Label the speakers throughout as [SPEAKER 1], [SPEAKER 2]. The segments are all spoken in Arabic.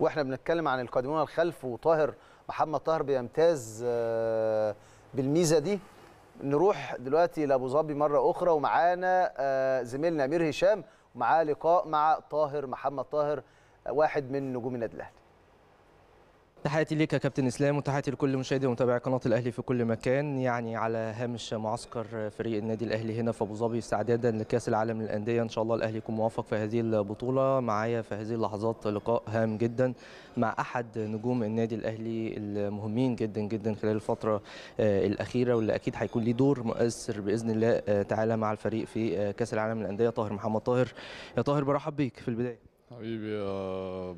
[SPEAKER 1] واحنا بنتكلم عن القادمون الخلف وطاهر محمد طاهر بيمتاز آه، بالميزه دي نروح دلوقتي لابو ظبي مره اخرى ومعانا آه، زميلنا امير هشام ومعاه لقاء مع طاهر محمد طاهر آه، واحد من نجوم النادي الاهلي
[SPEAKER 2] تحياتي ليك يا كابتن اسلام وتحياتي لكل مشاهدي ومتابعي قناه الاهلي في كل مكان يعني على هامش معسكر فريق النادي الاهلي هنا في ابو ظبي استعدادا لكاس العالم للانديه ان شاء الله الاهلي يكون موفق في هذه البطوله معايا في هذه اللحظات لقاء هام جدا مع احد نجوم النادي الاهلي المهمين جدا جدا خلال الفتره آه، الاخيره واللي اكيد هيكون ليه دور مؤثر باذن الله آه، تعالى مع الفريق في آه، كاس العالم للانديه طاهر محمد طاهر يا طاهر برحب بيك في البدايه حبيبي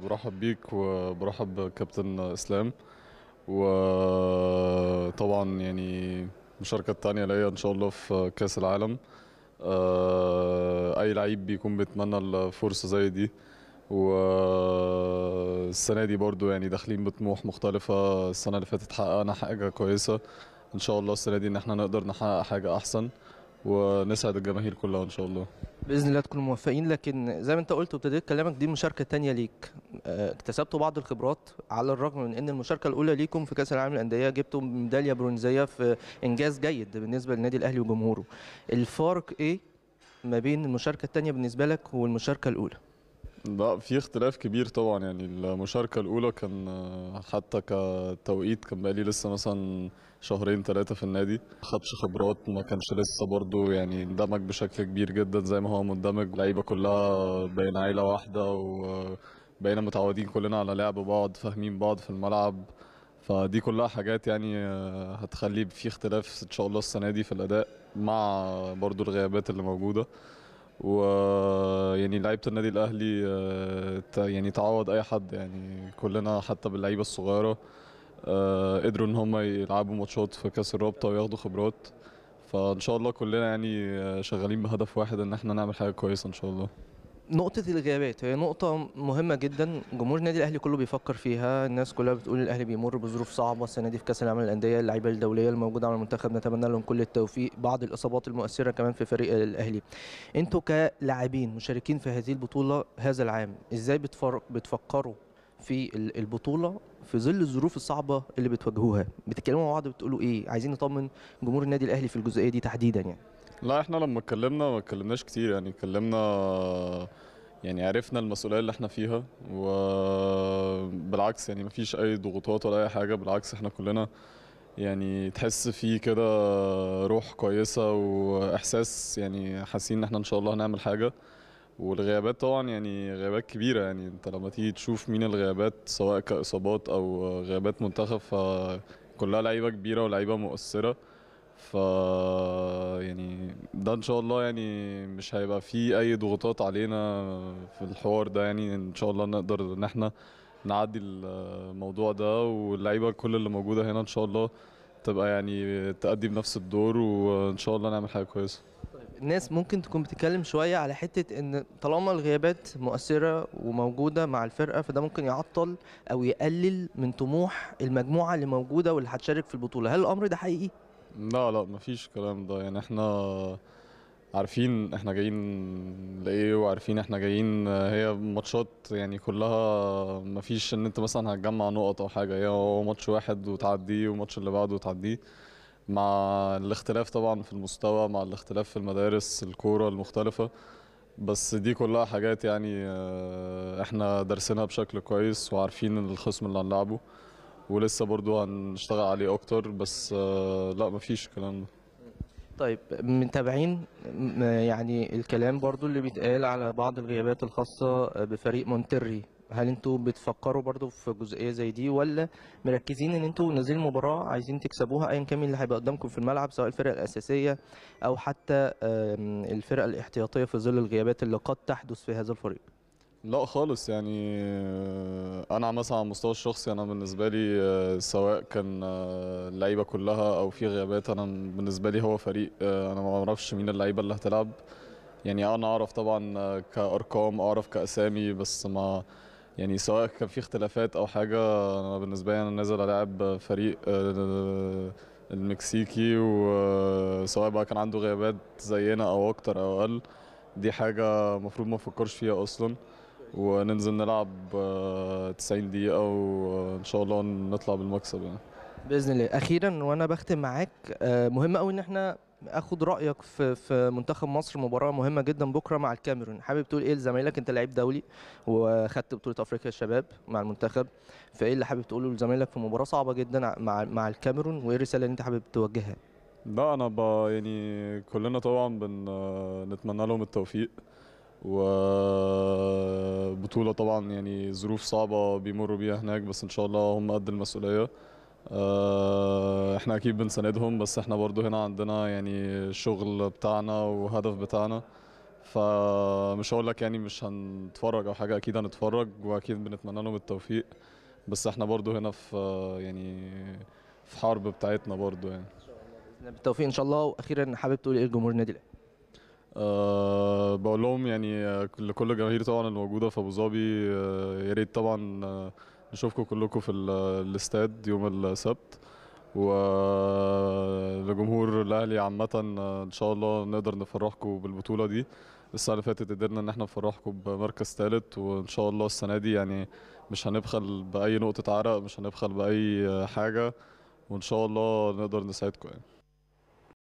[SPEAKER 2] برحب بيك
[SPEAKER 1] وبرحب بكابتن اسلام وطبعا يعني المشاركه الثانيه ليا ان شاء الله في كاس العالم اي لعيب بيكون بيتمنى الفرصه زي دي والسنه دي برضو يعني داخلين بطموح مختلفه السنه اللي فاتت حققنا حاجه كويسه
[SPEAKER 2] ان شاء الله السنه دي ان احنا نقدر نحقق حاجه احسن ونسعد الجماهير كلها ان شاء الله باذن الله تكونوا موفقين لكن زي ما انت قلت وابتديت كلامك دي المشاركه الثانيه ليك آه، اكتسبتوا بعض الخبرات على الرغم من ان المشاركه الاولى ليكم في كاس العالم للانديه جبتوا ميداليه برونزيه في انجاز جيد بالنسبه للنادي الاهلي وجمهوره الفارق ايه ما بين المشاركه الثانيه بالنسبه لك والمشاركه الاولى لا في اختلاف كبير طبعا يعني
[SPEAKER 1] المشاركه الاولى كان حتى كتوقيت كان بقالي لسه مثلا شهرين ثلاثه في النادي خدش خبرات ما كانش لسه برضو يعني اندمج بشكل كبير جدا زي ما هو مندمج لعيبه كلها بين عيله واحده وبقينا متعودين كلنا على لعب بعض فاهمين بعض في الملعب فدي كلها حاجات يعني آه، هتخلي في اختلاف ان شاء الله السنه دي في الاداء مع برضو الغيابات اللي موجوده ويعني لعيبه النادي الاهلي آه، يعني تعوض اي حد يعني كلنا حتى باللعيبه الصغيره آه، قدروا ان هم يلعبوا ماتشات في كاس الرابطه وياخدوا خبرات فان شاء الله كلنا يعني آه، شغالين بهدف واحد ان احنا نعمل حاجه كويسه ان شاء الله
[SPEAKER 2] نقطة الغيابات هي نقطة مهمة جدا جمهور النادي الأهلي كله بيفكر فيها، الناس كلها بتقول الأهلي بيمر بظروف صعبة السنة دي في كأس العالم للأندية، اللعيبة الدولية الموجودة على المنتخب نتمنى لهم كل التوفيق، بعض الإصابات المؤثرة كمان في فريق الأهلي. أنتوا كلاعبين مشاركين في هذه البطولة هذا العام، إزاي بتفكروا في البطولة في ظل الظروف الصعبة اللي بتواجهوها؟ بتتكلموا مع بعض بتقولوا إيه؟ عايزين نطمن جمهور النادي الأهلي في الجزئية دي تحديدا يعني.
[SPEAKER 1] لا احنا لما اتكلمنا ما اتكلمناش كتير يعني اتكلمنا يعني عرفنا المسؤوليه اللي احنا فيها وبالعكس يعني ما فيش اي ضغوطات ولا اي حاجه بالعكس احنا كلنا يعني تحس في كده روح كويسه واحساس يعني حاسين ان احنا ان شاء الله هنعمل حاجه والغيابات طبعا يعني غيابات كبيره يعني انت لما تيجي تشوف مين الغيابات سواء كاصابات او غيابات منتخب فكلها لعيبه كبيره ولعيبه مؤثره ف يعني ده ان شاء الله يعني مش هيبقى فيه اي ضغوطات علينا في الحوار ده يعني ان شاء الله نقدر ان احنا نعدي الموضوع ده واللعيبه كل اللي موجوده هنا ان شاء الله تبقى يعني تأدي بنفس الدور وان شاء الله نعمل حاجه كويسه
[SPEAKER 2] طيب، الناس ممكن تكون بتتكلم شويه على حته ان طالما الغيابات مؤثره وموجوده مع الفرقه فده ممكن يعطل او يقلل من طموح المجموعه اللي موجوده واللي هتشارك في البطوله هل الامر ده حقيقي لا لا مفيش الكلام ده يعني احنا عارفين احنا
[SPEAKER 1] جايين لايه وعارفين احنا جايين هي ماتشات يعني كلها مفيش ان انت مثلا هتجمع نقط او حاجه هي هو ماتش واحد وتعديه وماتش اللي بعده وتعديه مع الاختلاف طبعا في المستوى مع الاختلاف في المدارس الكوره المختلفه بس دي كلها حاجات يعني آه، احنا درسناها بشكل كويس وعارفين الخصم اللي هنلعبه ولسه برضو هنشتغل عليه اكتر بس آه،
[SPEAKER 2] لا مفيش الكلام ده طيب متابعين يعني الكلام برضو اللي بيتقال على بعض الغيابات الخاصة بفريق مونتري هل انتوا بتفكروا برضو في جزئية زي دي ولا مركزين ان انتوا نازلين مباراة عايزين تكسبوها ايا كان اللي هيبقى قدامكم في الملعب سواء الفرق الاساسية او حتى الفرق الاحتياطية في ظل الغيابات اللي قد تحدث في هذا الفريق
[SPEAKER 1] لا خالص يعني آه، انا مثلا على المستوى الشخصي انا بالنسبه لي آه، سواء كان آه، اللعيبه كلها او في غيابات انا بالنسبه لي هو فريق انا ما اعرفش مين اللعيبه اللي هتلعب يعني انا اعرف طبعا كارقام اعرف كاسامي بس ما يعني سواء كان في اختلافات او حاجه انا بالنسبه لي انا نازل العب فريق المكسيكي وسواء بقى كان عنده غيابات زينا او اكتر او اقل دي حاجه المفروض ما افكرش فيها اصلا وننزل نلعب 90
[SPEAKER 2] آه، دقيقة وإن آه، شاء الله نطلع بالمكسب يعني باذن الله اخيرا وانا بختم معاك آه، مهم قوي ان احنا اخد رايك في في منتخب مصر مباراه مهمه جدا بكره مع الكاميرون حابب تقول ايه لزمايلك انت لعيب دولي وخدت بطوله افريقيا الشباب مع المنتخب فايه اللي حابب تقوله لزمايلك في مباراه صعبه جدا مع مع الكاميرون وايه الرساله اللي انت حابب توجهها
[SPEAKER 1] لا انا يعني كلنا طبعا بنتمنى لهم التوفيق وبطولة طبعا يعني ظروف صعبة بيمروا بيها هناك بس إن شاء الله هم قد المسؤولية آه، احنا أكيد بنساندهم بس احنا برضو هنا عندنا يعني شغل بتاعنا وهدف بتاعنا فمش هقول لك يعني مش هنتفرج أو حاجة أكيد هنتفرج وأكيد بنتمنى لهم التوفيق بس احنا برضو هنا في يعني في حرب بتاعتنا برضو يعني بالتوفيق ان شاء الله واخيرا حابب تقول ايه لجمهور النادي الاهلي أه بقول لهم يعني آه، لكل الجماهير طبعا الموجوده في ابو ظبي آه، يا ريت طبعا آه، نشوفكم كلكم في الاستاد يوم السبت ولجمهور الاهلي عامه ان شاء الله نقدر نفرحكم بالبطوله دي السنه اللي فاتت قدرنا ان احنا نفرحكم بمركز ثالث وان شاء الله السنه دي يعني مش هنبخل باي نقطه عرق مش هنبخل باي حاجه وان شاء الله نقدر نساعدكم يعني